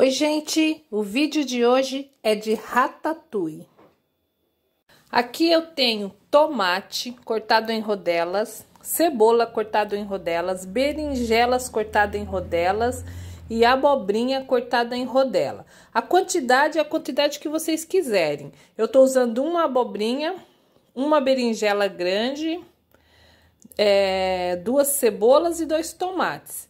Oi, gente! O vídeo de hoje é de ratatouille. Aqui eu tenho tomate cortado em rodelas, cebola cortado em rodelas, berinjelas cortada em rodelas e abobrinha cortada em rodela. A quantidade é a quantidade que vocês quiserem. Eu estou usando uma abobrinha, uma berinjela grande, é, duas cebolas e dois tomates.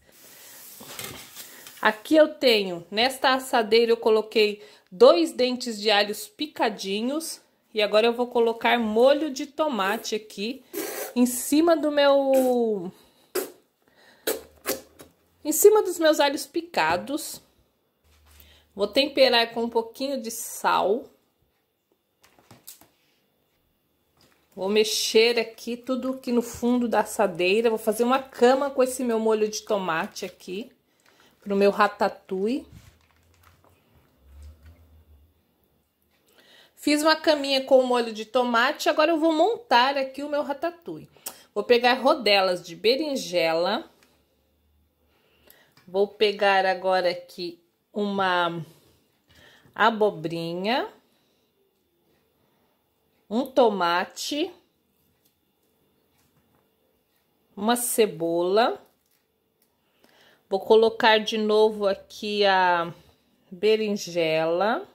Aqui eu tenho, nesta assadeira eu coloquei dois dentes de alhos picadinhos. E agora eu vou colocar molho de tomate aqui em cima do meu... Em cima dos meus alhos picados. Vou temperar com um pouquinho de sal. Vou mexer aqui tudo aqui no fundo da assadeira. Vou fazer uma cama com esse meu molho de tomate aqui pro meu ratatouille. Fiz uma caminha com molho de tomate, agora eu vou montar aqui o meu ratatouille. Vou pegar rodelas de berinjela. Vou pegar agora aqui uma abobrinha. Um tomate. Uma cebola. Vou colocar de novo aqui a berinjela,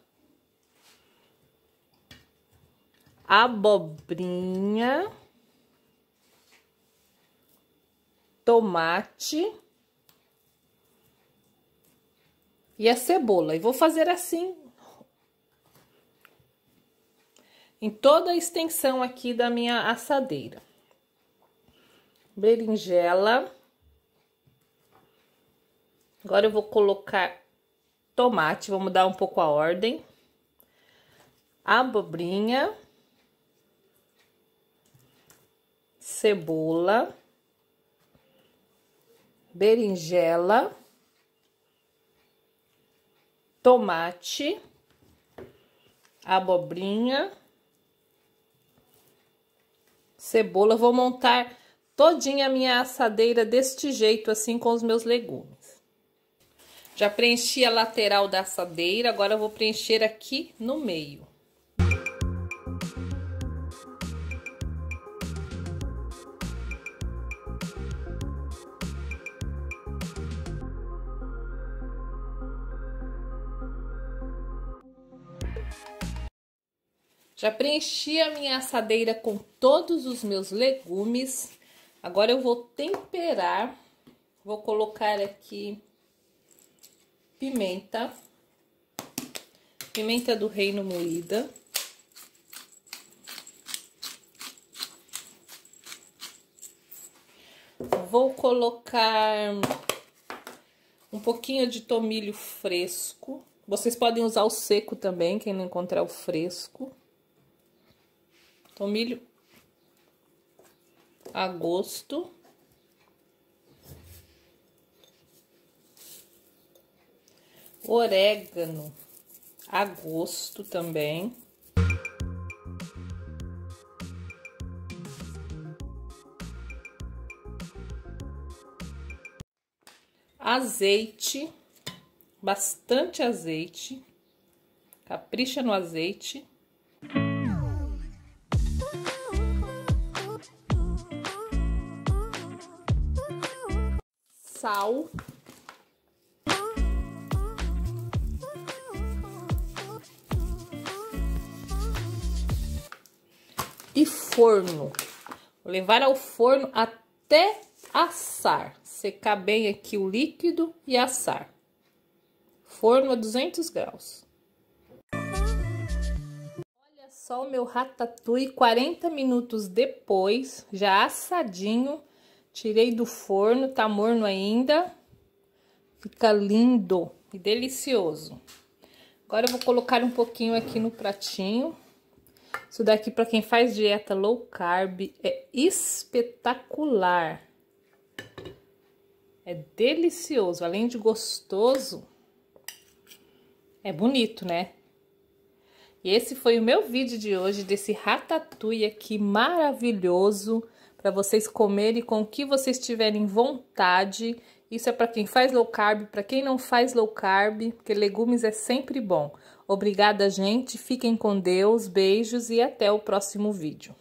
abobrinha, tomate e a cebola. E vou fazer assim em toda a extensão aqui da minha assadeira. Berinjela Agora eu vou colocar tomate, Vamos mudar um pouco a ordem. Abobrinha. Cebola. Berinjela. Tomate. Abobrinha. Cebola. Vou montar todinha a minha assadeira deste jeito, assim com os meus legumes. Já preenchi a lateral da assadeira, agora eu vou preencher aqui no meio. Já preenchi a minha assadeira com todos os meus legumes. Agora eu vou temperar. Vou colocar aqui pimenta, pimenta do reino moída. Vou colocar um pouquinho de tomilho fresco. Vocês podem usar o seco também, quem não encontrar o fresco. Tomilho a gosto. orégano a gosto também. Azeite, bastante azeite, capricha no azeite. Sal. e forno. Vou levar ao forno até assar. Secar bem aqui o líquido e assar. Forno a 200 graus. Olha só o meu ratatouille 40 minutos depois, já assadinho. Tirei do forno, tá morno ainda. Fica lindo e delicioso. Agora eu vou colocar um pouquinho aqui no pratinho isso daqui para quem faz dieta low carb é espetacular. É delicioso, além de gostoso, é bonito, né? E esse foi o meu vídeo de hoje desse ratatouille aqui maravilhoso para vocês comerem com o que vocês tiverem vontade isso é para quem faz low carb, para quem não faz low carb, porque legumes é sempre bom. Obrigada, gente. Fiquem com Deus. Beijos e até o próximo vídeo.